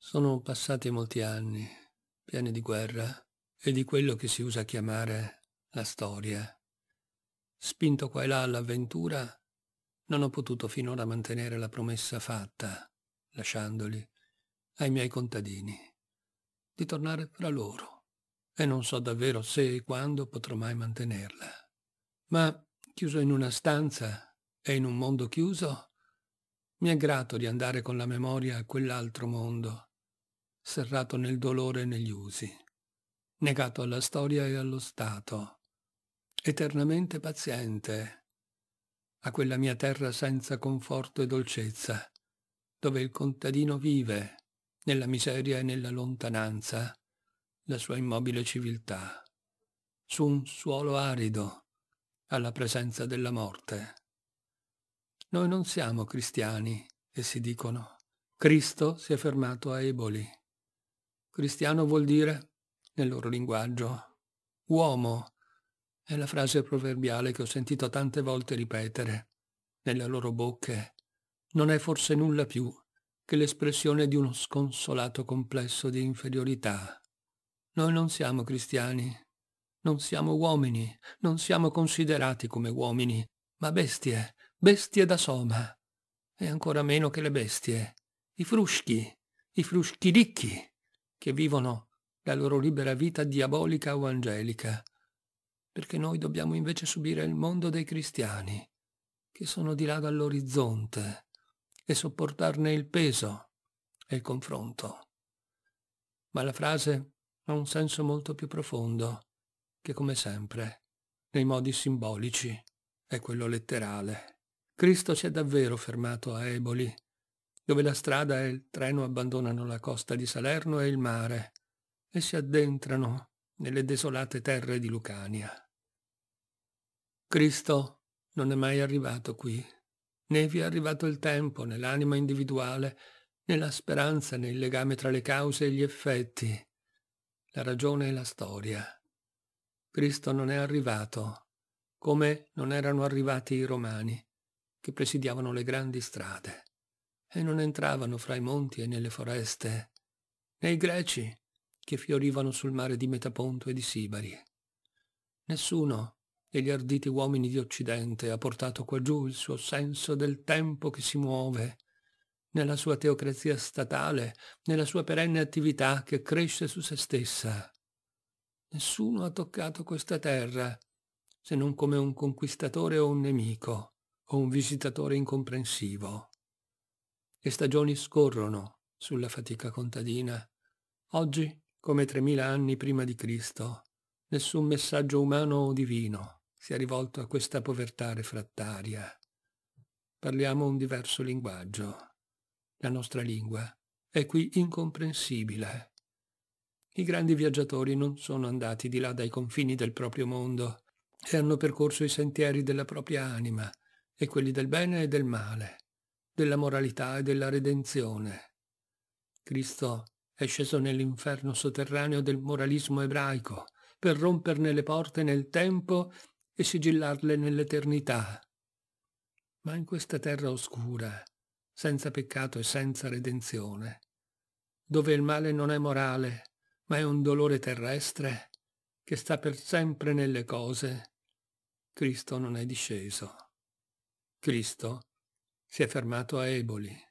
Sono passati molti anni, pieni di guerra e di quello che si usa chiamare la storia. Spinto qua e là all'avventura, non ho potuto finora mantenere la promessa fatta, lasciandoli, ai miei contadini, di tornare tra loro, e non so davvero se e quando potrò mai mantenerla. Ma, chiuso in una stanza e in un mondo chiuso, mi è grato di andare con la memoria a quell'altro mondo serrato nel dolore e negli usi, negato alla storia e allo Stato, eternamente paziente, a quella mia terra senza conforto e dolcezza, dove il contadino vive, nella miseria e nella lontananza, la sua immobile civiltà, su un suolo arido, alla presenza della morte. Noi non siamo cristiani, essi dicono. Cristo si è fermato a Eboli. Cristiano vuol dire, nel loro linguaggio, uomo. È la frase proverbiale che ho sentito tante volte ripetere, nelle loro bocche. Non è forse nulla più che l'espressione di uno sconsolato complesso di inferiorità. Noi non siamo cristiani, non siamo uomini, non siamo considerati come uomini, ma bestie, bestie da soma. E ancora meno che le bestie, i fruschi, i fruschi ricchi, che vivono la loro libera vita diabolica o angelica, perché noi dobbiamo invece subire il mondo dei cristiani, che sono di là dall'orizzonte, e sopportarne il peso e il confronto. Ma la frase ha un senso molto più profondo, che come sempre, nei modi simbolici, è quello letterale. Cristo si è davvero fermato a Eboli, dove la strada e il treno abbandonano la costa di Salerno e il mare e si addentrano nelle desolate terre di Lucania. Cristo non è mai arrivato qui, né vi è arrivato il tempo nell'anima individuale, nella speranza, nel legame tra le cause e gli effetti, la ragione e la storia. Cristo non è arrivato, come non erano arrivati i romani, che presidiavano le grandi strade e non entravano fra i monti e nelle foreste, nei greci che fiorivano sul mare di Metaponto e di Sibari. Nessuno degli arditi uomini di Occidente ha portato qua giù il suo senso del tempo che si muove, nella sua teocrazia statale, nella sua perenne attività che cresce su se stessa. Nessuno ha toccato questa terra, se non come un conquistatore o un nemico, o un visitatore incomprensivo. Le stagioni scorrono sulla fatica contadina. Oggi, come tremila anni prima di Cristo, nessun messaggio umano o divino si è rivolto a questa povertà refrattaria. Parliamo un diverso linguaggio. La nostra lingua è qui incomprensibile. I grandi viaggiatori non sono andati di là dai confini del proprio mondo e hanno percorso i sentieri della propria anima e quelli del bene e del male, della moralità e della redenzione. Cristo è sceso nell'inferno sotterraneo del moralismo ebraico per romperne le porte nel tempo e sigillarle nell'eternità. Ma in questa terra oscura, senza peccato e senza redenzione, dove il male non è morale, ma è un dolore terrestre che sta per sempre nelle cose, Cristo non è disceso. Cristo si è fermato a Eboli.